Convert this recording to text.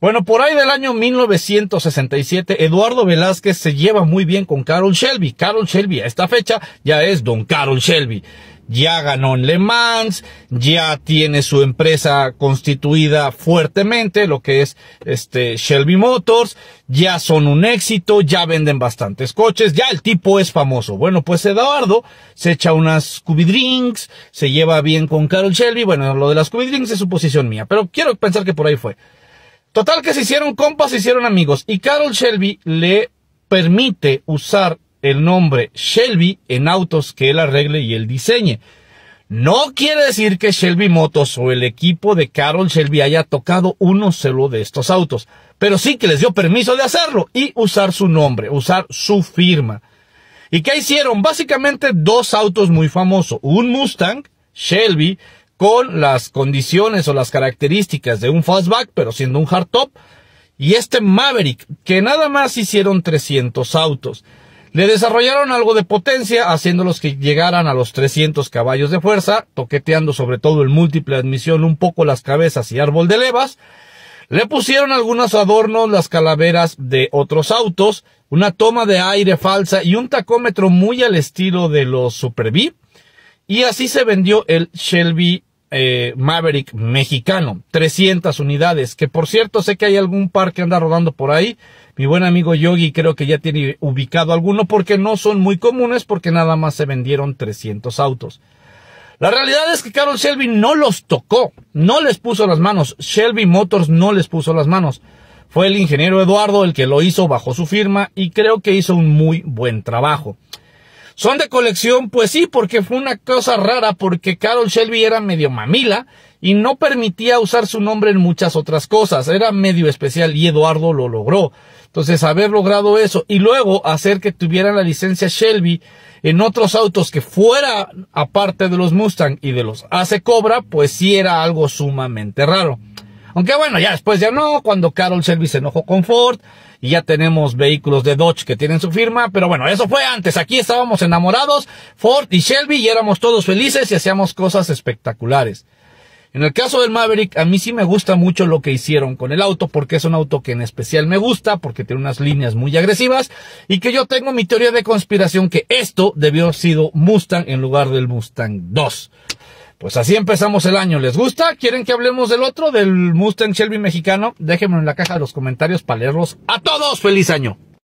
Bueno, por ahí del año 1967, Eduardo Velázquez se lleva muy bien con Carol Shelby. Carol Shelby a esta fecha ya es don Carol Shelby. Ya ganó en Le Mans, ya tiene su empresa constituida fuertemente, lo que es este Shelby Motors, ya son un éxito, ya venden bastantes coches, ya el tipo es famoso. Bueno, pues Eduardo se echa unas Scooby Drinks, se lleva bien con Carol Shelby, bueno, lo de las Scooby Drinks es posición mía, pero quiero pensar que por ahí fue. Total que se hicieron compas, se hicieron amigos. Y Carol Shelby le permite usar el nombre Shelby en autos que él arregle y él diseñe. No quiere decir que Shelby Motos o el equipo de Carol Shelby haya tocado uno solo de estos autos, pero sí que les dio permiso de hacerlo y usar su nombre, usar su firma. ¿Y qué hicieron? Básicamente dos autos muy famosos, un Mustang Shelby con las condiciones o las características de un fastback, pero siendo un hardtop. Y este Maverick, que nada más hicieron 300 autos. Le desarrollaron algo de potencia, haciéndolos que llegaran a los 300 caballos de fuerza, toqueteando sobre todo el múltiple admisión un poco las cabezas y árbol de levas. Le pusieron algunos adornos, las calaveras de otros autos, una toma de aire falsa y un tacómetro muy al estilo de los Super V. Y así se vendió el Shelby eh, Maverick mexicano, 300 unidades, que por cierto sé que hay algún par que anda rodando por ahí, mi buen amigo Yogi creo que ya tiene ubicado alguno porque no son muy comunes porque nada más se vendieron 300 autos. La realidad es que Carol Shelby no los tocó, no les puso las manos, Shelby Motors no les puso las manos. Fue el ingeniero Eduardo el que lo hizo bajo su firma y creo que hizo un muy buen trabajo. Son de colección, pues sí, porque fue una cosa rara, porque Carol Shelby era medio mamila y no permitía usar su nombre en muchas otras cosas. Era medio especial y Eduardo lo logró. Entonces, haber logrado eso y luego hacer que tuvieran la licencia Shelby en otros autos que fuera aparte de los Mustang y de los AC Cobra, pues sí era algo sumamente raro. Aunque bueno, ya después ya no, cuando Carol Shelby se enojó con Ford, y ya tenemos vehículos de Dodge que tienen su firma, pero bueno, eso fue antes, aquí estábamos enamorados, Ford y Shelby y éramos todos felices y hacíamos cosas espectaculares. En el caso del Maverick, a mí sí me gusta mucho lo que hicieron con el auto, porque es un auto que en especial me gusta, porque tiene unas líneas muy agresivas, y que yo tengo mi teoría de conspiración que esto debió haber sido Mustang en lugar del Mustang 2. Pues así empezamos el año. ¿Les gusta? ¿Quieren que hablemos del otro, del Mustang Shelby mexicano? Déjenme en la caja de los comentarios para leerlos. A todos, feliz año.